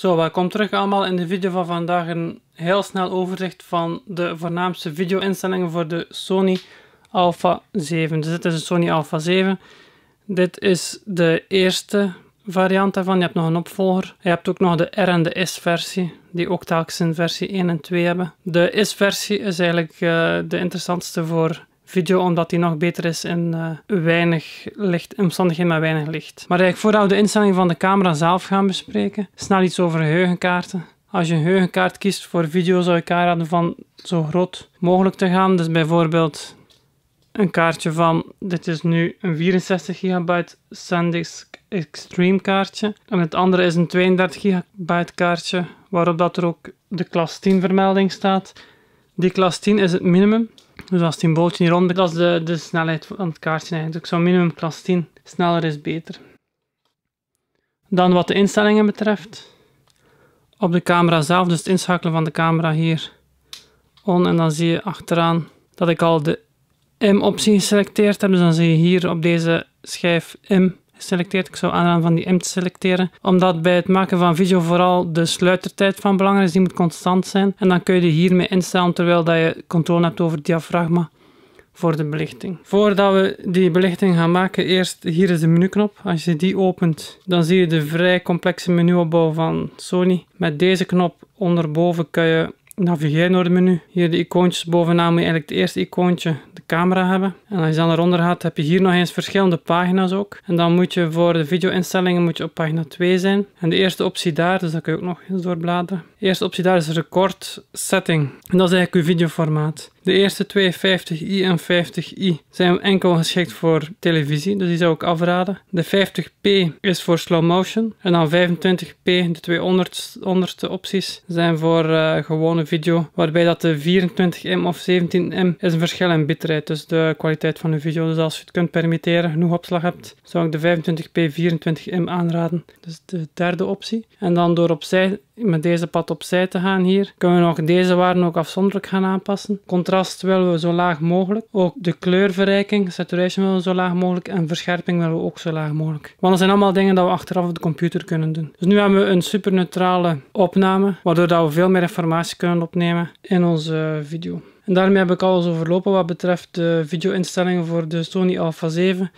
Zo, welkom terug allemaal in de video van vandaag. Een heel snel overzicht van de voornaamste video-instellingen voor de Sony Alpha 7. Dus dit is de Sony Alpha 7. Dit is de eerste variant daarvan. Je hebt nog een opvolger. Je hebt ook nog de R- en de S-versie, die ook telkens in versie 1 en 2 hebben. De S-versie is eigenlijk eh, de interessantste voor video, omdat die nog beter is in eh, weinig licht, omstandigheden met weinig licht. Maar eigenlijk voordat we de instellingen van de camera zelf gaan bespreken, snel iets over geheugenkaarten. Als je een geheugenkaart kiest voor video, zou ik aanraden van zo groot mogelijk te gaan. Dus bijvoorbeeld een kaartje van, dit is nu een 64 gigabyte SanDisk Extreme kaartje. En het andere is een 32 gigabyte kaartje, waarop dat er ook de klas 10 vermelding staat. Die klas 10 is het minimum. Dus als het een bootje hier rond, dat is de, de snelheid van het kaartje eigenlijk. Dus Zo minimum klas 10, sneller is beter. Dan wat de instellingen betreft. Op de camera zelf, dus het inschakelen van de camera hier. On en dan zie je achteraan dat ik al de M-optie geselecteerd heb. Dus dan zie je hier op deze schijf M selecteert Ik zou aanraden van die M te selecteren. Omdat bij het maken van video vooral de sluitertijd van belang is. Die moet constant zijn. En dan kun je die hiermee instellen terwijl dat je controle hebt over het diafragma voor de belichting. Voordat we die belichting gaan maken, eerst hier is de menuknop. Als je die opent, dan zie je de vrij complexe menuopbouw van Sony. Met deze knop onderboven kun je navigeer naar het menu. Hier de icoontjes bovenaan moet je eigenlijk het eerste icoontje de camera hebben. En als je dan eronder gaat heb je hier nog eens verschillende pagina's ook. En dan moet je voor de video-instellingen moet je op pagina 2 zijn. En de eerste optie daar, dus dat kun je ook nog eens doorbladeren. De eerste optie daar is record setting. En dat is eigenlijk je videoformaat. De eerste twee 50i en 50i zijn enkel geschikt voor televisie, dus die zou ik afraden. De 50p is voor slow motion. En dan 25p, de twee onderste opties, zijn voor eh, gewone video. Waarbij dat de 24m of 17m is een verschil in bitrate, dus de kwaliteit van de video. Dus als je het kunt permitteren, genoeg opslag hebt, zou ik de 25p 24m aanraden. Dus de derde optie. En dan door opzij, met deze pad opzij te gaan hier, kunnen we nog deze waarden ook afzonderlijk gaan aanpassen contrast willen we zo laag mogelijk. Ook de kleurverrijking, saturation willen we zo laag mogelijk. En verscherping willen we ook zo laag mogelijk. Want dat zijn allemaal dingen dat we achteraf op de computer kunnen doen. Dus nu hebben we een super neutrale opname, waardoor dat we veel meer informatie kunnen opnemen in onze video. En daarmee heb ik alles overlopen wat betreft de video-instellingen voor de Sony Alpha 7.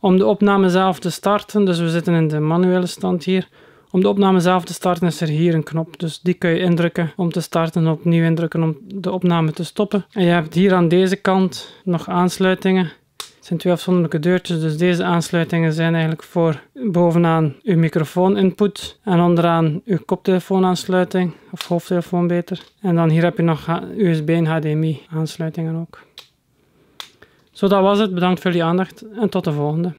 Om de opname zelf te starten, dus we zitten in de manuele stand hier om de opname zelf te starten is er hier een knop, dus die kun je indrukken om te starten en opnieuw indrukken om de opname te stoppen. En je hebt hier aan deze kant nog aansluitingen. Het zijn twee afzonderlijke deurtjes, dus deze aansluitingen zijn eigenlijk voor bovenaan uw microfoon input en onderaan uw koptelefoonaansluiting of hoofdtelefoon beter. En dan hier heb je nog USB en HDMI aansluitingen ook. Zo, dat was het. Bedankt voor jullie aandacht en tot de volgende.